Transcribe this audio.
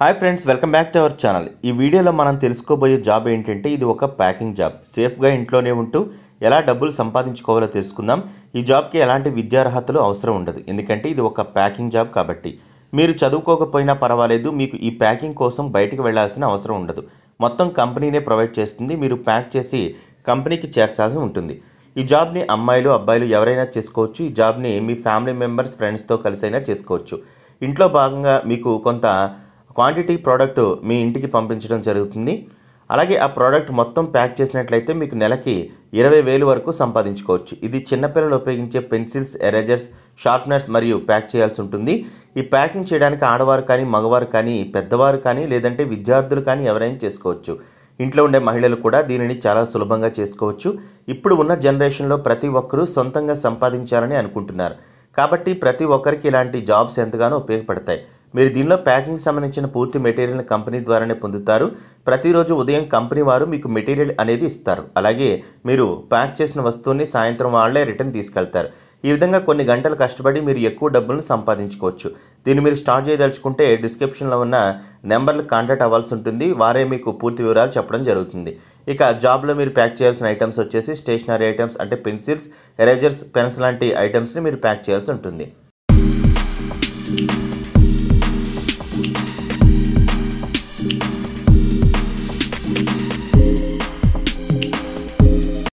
hi friends welcome back to our channel ఈ వీడియోలో మనం తెలుసుకోబోయే జాబ్ ఏంటంటే ఇది ఒక ప్యాకింగ్ జాబ్ సేఫ్గా ఇంట్లోనే ఉంటూ ఎలా డబ్బులు సంపాదించుకోవాలో తెలుసుకుందాం ఈ జాబ్కి ఎలాంటి విద్యార్హతలు అవసరం ఉండదు ఎందుకంటే ఇది ఒక ప్యాకింగ్ జాబ్ కాబట్టి మీరు చదువుకోకపోయినా పర్వాలేదు మీకు ఈ ప్యాకింగ్ కోసం బయటకు వెళ్లాల్సిన అవసరం ఉండదు మొత్తం కంపెనీనే ప్రొవైడ్ చేస్తుంది మీరు ప్యాక్ చేసి కంపెనీకి చేర్చాల్సి ఉంటుంది ఈ జాబ్ని అమ్మాయిలు అబ్బాయిలు ఎవరైనా చేసుకోవచ్చు ఈ జాబ్ని మీ ఫ్యామిలీ మెంబర్స్ ఫ్రెండ్స్తో కలిసైనా చేసుకోవచ్చు ఇంట్లో భాగంగా మీకు కొంత క్వాంటిటీ ప్రోడక్ట్ మీ ఇంటికి పంపించడం జరుగుతుంది అలాగే ఆ ప్రోడక్ట్ మొత్తం ప్యాక్ చేసినట్లయితే మీకు నెలకి ఇరవై వేలు వరకు సంపాదించుకోవచ్చు ఇది చిన్నపిల్లలు ఉపయోగించే పెన్సిల్స్ ఎరేజర్స్ షార్ప్నర్స్ మరియు ప్యాక్ చేయాల్సి ఉంటుంది ఈ ప్యాకింగ్ చేయడానికి ఆడవారు కానీ మగవారు కానీ పెద్దవారు కానీ లేదంటే విద్యార్థులు కానీ ఎవరైనా చేసుకోవచ్చు ఇంట్లో ఉండే మహిళలు కూడా దీనిని చాలా సులభంగా చేసుకోవచ్చు ఇప్పుడు ఉన్న జనరేషన్లో ప్రతి ఒక్కరూ సొంతంగా సంపాదించాలని అనుకుంటున్నారు కాబట్టి ప్రతి ఒక్కరికి ఇలాంటి జాబ్స్ ఎంతగానో ఉపయోగపడతాయి మీరు దీనిలో ప్యాకింగ్ సంబంధించిన పూర్తి మెటీరియల్ని కంపెనీ ద్వారానే పొందుతారు ప్రతిరోజు ఉదయం కంపెనీ వారు మీకు మెటీరియల్ అనేది ఇస్తారు అలాగే మీరు ప్యాక్ చేసిన వస్తువుని సాయంత్రం వాళ్లే రిటర్న్ తీసుకెళ్తారు ఈ విధంగా కొన్ని గంటలు కష్టపడి మీరు ఎక్కువ డబ్బులను సంపాదించుకోవచ్చు దీన్ని మీరు స్టార్ట్ చేయదలుచుకుంటే డిస్క్రిప్షన్లో ఉన్న నెంబర్లు కాంటాక్ట్ అవ్వాల్సి ఉంటుంది వారే మీకు పూర్తి వివరాలు చెప్పడం జరుగుతుంది ఇక జాబ్లో మీరు ప్యాక్ చేయాల్సిన ఐటమ్స్ వచ్చేసి స్టేషనరీ ఐటమ్స్ అంటే పెన్సిల్స్ ఎరేజర్స్ పెన్స్ లాంటి ఐటమ్స్ని మీరు ప్యాక్ చేయాల్సి ఉంటుంది